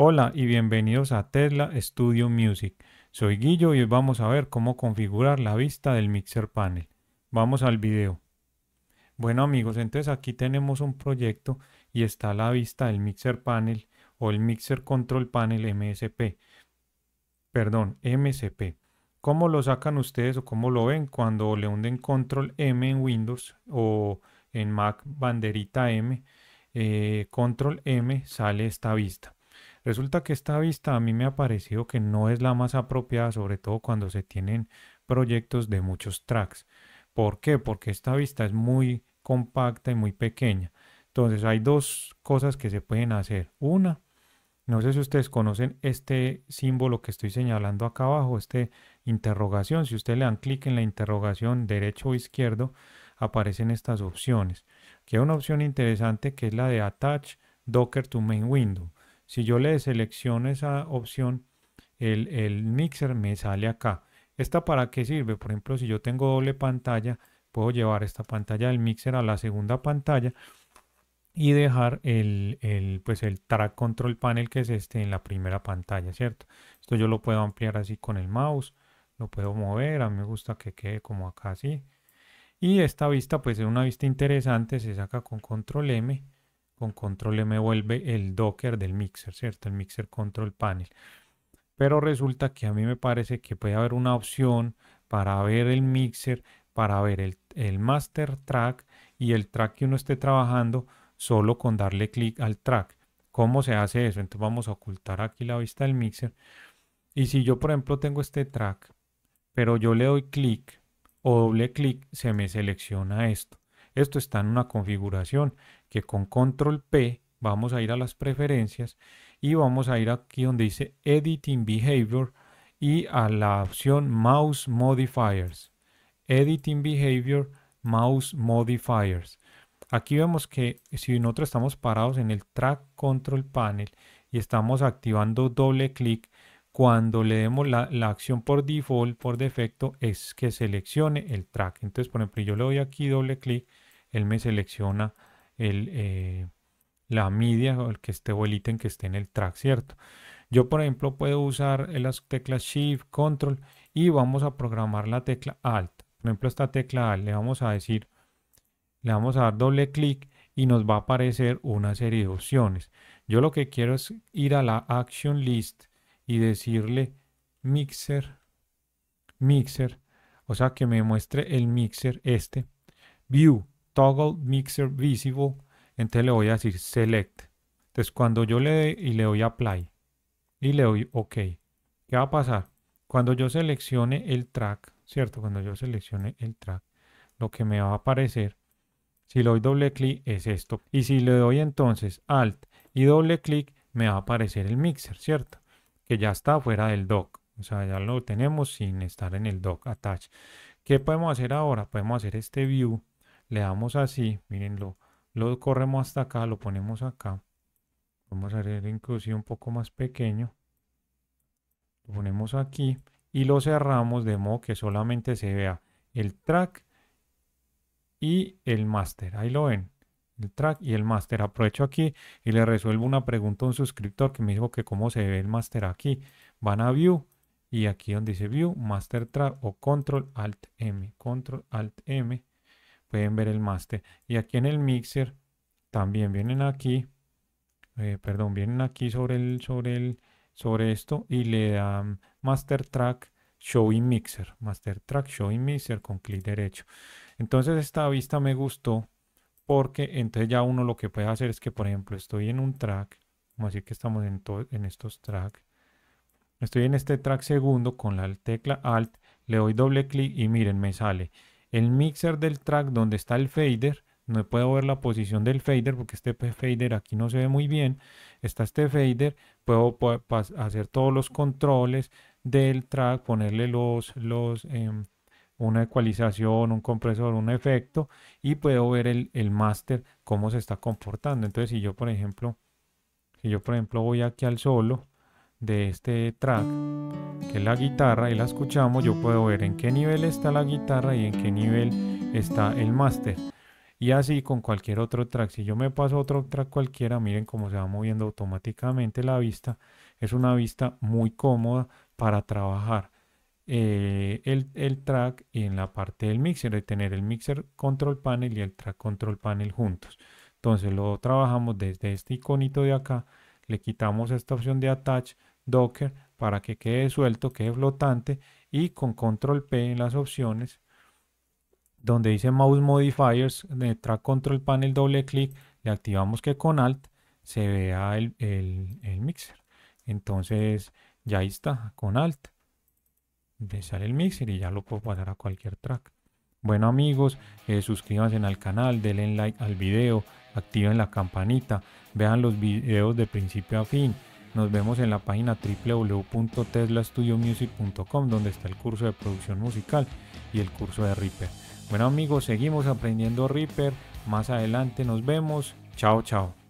Hola y bienvenidos a Tesla Studio Music. Soy Guillo y hoy vamos a ver cómo configurar la vista del mixer panel. Vamos al video. Bueno amigos, entonces aquí tenemos un proyecto y está la vista del mixer panel o el mixer control panel MSP. Perdón, msp ¿Cómo lo sacan ustedes o cómo lo ven cuando le hunden control M en Windows o en Mac banderita M? Eh, control M sale esta vista. Resulta que esta vista a mí me ha parecido que no es la más apropiada, sobre todo cuando se tienen proyectos de muchos tracks. ¿Por qué? Porque esta vista es muy compacta y muy pequeña. Entonces hay dos cosas que se pueden hacer. Una, no sé si ustedes conocen este símbolo que estoy señalando acá abajo, este interrogación. Si ustedes le dan clic en la interrogación derecho o izquierdo, aparecen estas opciones. Que hay una opción interesante que es la de Attach Docker to Main Window. Si yo le selecciono esa opción, el, el mixer me sale acá. ¿Esta para qué sirve? Por ejemplo, si yo tengo doble pantalla, puedo llevar esta pantalla del mixer a la segunda pantalla y dejar el, el, pues el track control panel que es este en la primera pantalla, ¿cierto? Esto yo lo puedo ampliar así con el mouse, lo puedo mover, a mí me gusta que quede como acá así. Y esta vista pues es una vista interesante, se saca con control M con control M vuelve el docker del mixer, ¿cierto? El mixer control panel. Pero resulta que a mí me parece que puede haber una opción para ver el mixer, para ver el, el master track y el track que uno esté trabajando solo con darle clic al track. ¿Cómo se hace eso? Entonces vamos a ocultar aquí la vista del mixer. Y si yo, por ejemplo, tengo este track, pero yo le doy clic o doble clic, se me selecciona esto. Esto está en una configuración que con control P vamos a ir a las preferencias y vamos a ir aquí donde dice Editing Behavior y a la opción Mouse Modifiers. Editing Behavior, Mouse Modifiers. Aquí vemos que si nosotros estamos parados en el Track Control Panel y estamos activando doble clic, cuando le demos la, la, acción por default, por defecto, es que seleccione el track. Entonces, por ejemplo, yo le doy aquí doble clic, él me selecciona eh, la media o el que esté o el que esté en el track, ¿cierto? Yo, por ejemplo, puedo usar las teclas Shift, Control y vamos a programar la tecla Alt. Por ejemplo, esta tecla Alt le vamos a decir, le vamos a dar doble clic y nos va a aparecer una serie de opciones. Yo lo que quiero es ir a la Action List y decirle Mixer, Mixer, o sea que me muestre el Mixer este, View toggle mixer visible, entonces le voy a decir select. Entonces cuando yo le y le doy apply y le doy ok, ¿qué va a pasar? Cuando yo seleccione el track, ¿cierto? Cuando yo seleccione el track, lo que me va a aparecer, si le doy doble clic es esto. Y si le doy entonces alt y doble clic, me va a aparecer el mixer, ¿cierto? Que ya está fuera del dock. O sea, ya lo tenemos sin estar en el dock attach. ¿Qué podemos hacer ahora? Podemos hacer este view le damos así, mirenlo. lo corremos hasta acá, lo ponemos acá. Vamos a hacer inclusive un poco más pequeño. Lo ponemos aquí y lo cerramos de modo que solamente se vea el track y el master. Ahí lo ven, el track y el master. Aprovecho aquí y le resuelvo una pregunta a un suscriptor que me dijo que cómo se ve el master aquí. Van a View y aquí donde dice View, Master Track o Control Alt M. Control Alt M pueden ver el master. Y aquí en el mixer también vienen aquí, eh, perdón, vienen aquí sobre, el, sobre, el, sobre esto y le dan master track show y mixer. Master track show y mixer con clic derecho. Entonces esta vista me gustó porque entonces ya uno lo que puede hacer es que, por ejemplo, estoy en un track, vamos a decir que estamos en, todos en estos tracks. Estoy en este track segundo con la tecla Alt, le doy doble clic y miren, me sale el mixer del track donde está el fader, no puedo ver la posición del fader porque este fader aquí no se ve muy bien. Está este fader, puedo hacer todos los controles del track, ponerle los, los em, una ecualización, un compresor, un efecto y puedo ver el, master cómo se está comportando. Entonces si yo por ejemplo, si yo por ejemplo voy aquí al solo, de este track, que es la guitarra, y la escuchamos, yo puedo ver en qué nivel está la guitarra y en qué nivel está el máster. Y así con cualquier otro track. Si yo me paso otro track cualquiera, miren cómo se va moviendo automáticamente la vista. Es una vista muy cómoda para trabajar eh, el, track y en la parte del mixer, de tener el mixer control panel y el track control panel juntos. Entonces lo trabajamos desde este iconito de acá le quitamos esta opción de attach docker para que quede suelto, quede flotante y con control P en las opciones donde dice mouse modifiers, de track control panel doble clic, le activamos que con alt se vea el, mixer. Entonces ya está, con alt sale el mixer y ya lo puedo pasar a cualquier track. Bueno amigos, eh, suscríbanse al canal, denle like al video, activen la campanita, vean los videos de principio a fin. Nos vemos en la página www.teslastudiomusic.com donde está el curso de producción musical y el curso de Reaper. Bueno amigos, seguimos aprendiendo Reaper. Más adelante nos vemos. Chao, chao.